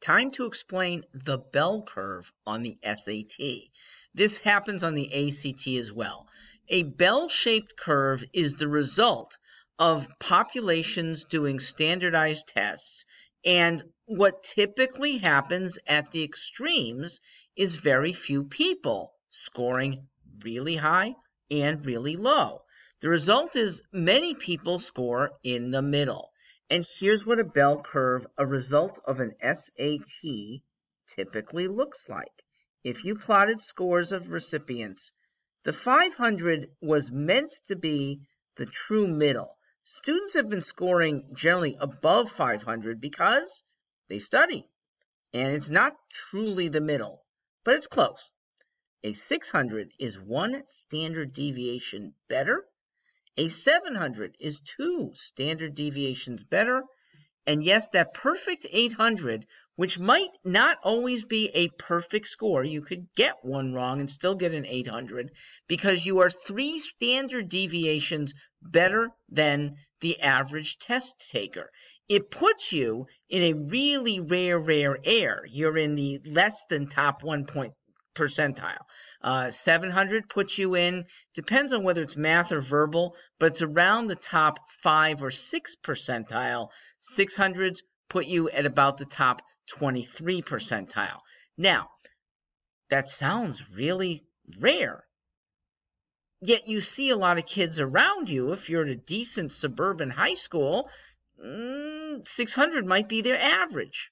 Time to explain the bell curve on the SAT. This happens on the ACT as well. A bell-shaped curve is the result of populations doing standardized tests and what typically happens at the extremes is very few people scoring really high and really low. The result is many people score in the middle. And here's what a bell curve, a result of an SAT, typically looks like. If you plotted scores of recipients, the 500 was meant to be the true middle. Students have been scoring generally above 500 because they study. And it's not truly the middle, but it's close. A 600 is one standard deviation better a 700 is two standard deviations better. And yes, that perfect 800, which might not always be a perfect score, you could get one wrong and still get an 800 because you are three standard deviations better than the average test taker. It puts you in a really rare, rare air. You're in the less than top point percentile. Uh, 700 puts you in, depends on whether it's math or verbal, but it's around the top 5 or 6 percentile. 600s put you at about the top 23 percentile. Now, that sounds really rare. Yet you see a lot of kids around you, if you're at a decent suburban high school, mm, 600 might be their average.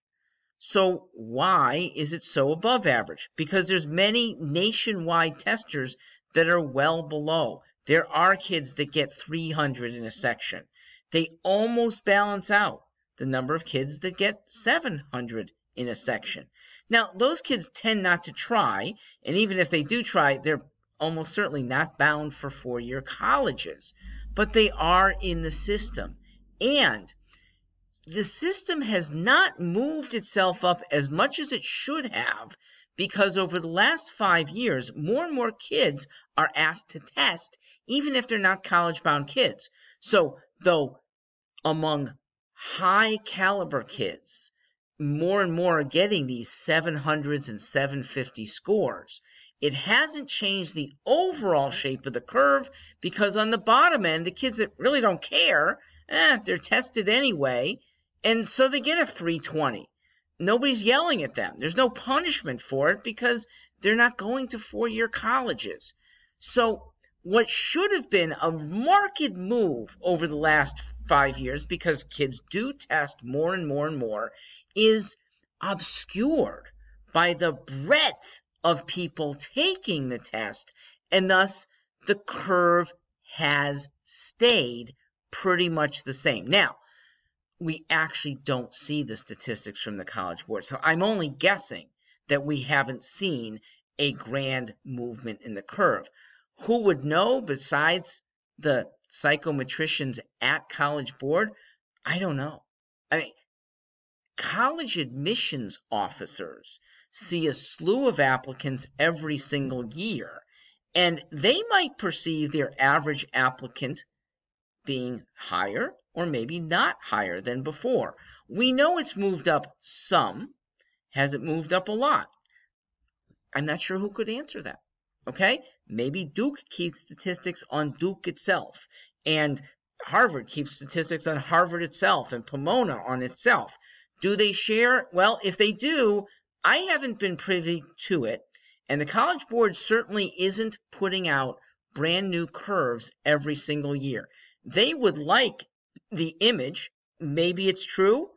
So why is it so above average? Because there's many nationwide testers that are well below. There are kids that get 300 in a section. They almost balance out the number of kids that get 700 in a section. Now, those kids tend not to try, and even if they do try, they're almost certainly not bound for four year colleges, but they are in the system. And the system has not moved itself up as much as it should have because over the last five years, more and more kids are asked to test, even if they're not college bound kids. So, though among high caliber kids, more and more are getting these 700s and 750 scores. It hasn't changed the overall shape of the curve because on the bottom end, the kids that really don't care, eh, they're tested anyway, and so they get a 320. Nobody's yelling at them. There's no punishment for it because they're not going to four year colleges. So, what should have been a marked move over the last five years, because kids do test more and more and more, is obscured by the breadth of people taking the test. And thus, the curve has stayed pretty much the same. Now, we actually don't see the statistics from the College Board. So I'm only guessing that we haven't seen a grand movement in the curve. Who would know besides the psychometricians at College Board? I don't know. I mean, college admissions officers see a slew of applicants every single year, and they might perceive their average applicant being higher or maybe not higher than before. We know it's moved up some. Has it moved up a lot? I'm not sure who could answer that. Okay? Maybe Duke keeps statistics on Duke itself, and Harvard keeps statistics on Harvard itself, and Pomona on itself. Do they share? Well, if they do, I haven't been privy to it, and the College Board certainly isn't putting out brand new curves every single year. They would like the image. Maybe it's true.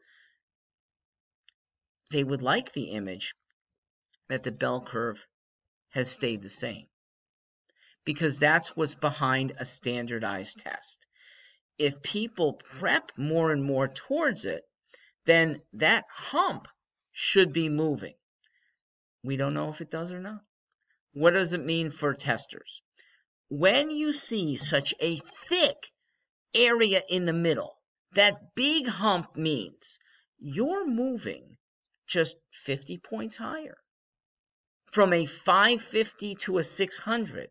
They would like the image that the bell curve has stayed the same because that's what's behind a standardized test. If people prep more and more towards it, then that hump should be moving. We don't know if it does or not. What does it mean for testers? When you see such a thick area in the middle. That big hump means you're moving just 50 points higher. From a 550 to a 600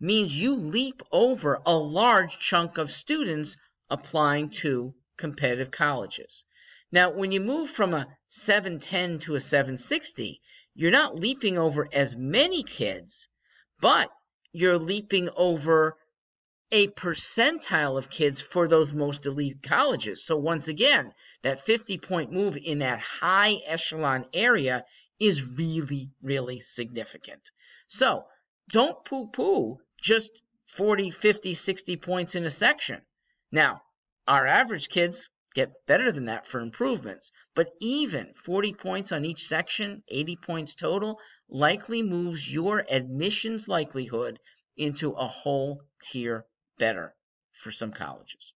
means you leap over a large chunk of students applying to competitive colleges. Now, when you move from a 710 to a 760, you're not leaping over as many kids, but you're leaping over a percentile of kids for those most elite colleges. So once again, that 50 point move in that high echelon area is really, really significant. So don't poo poo just 40, 50, 60 points in a section. Now, our average kids get better than that for improvements, but even 40 points on each section, 80 points total, likely moves your admissions likelihood into a whole tier better for some colleges.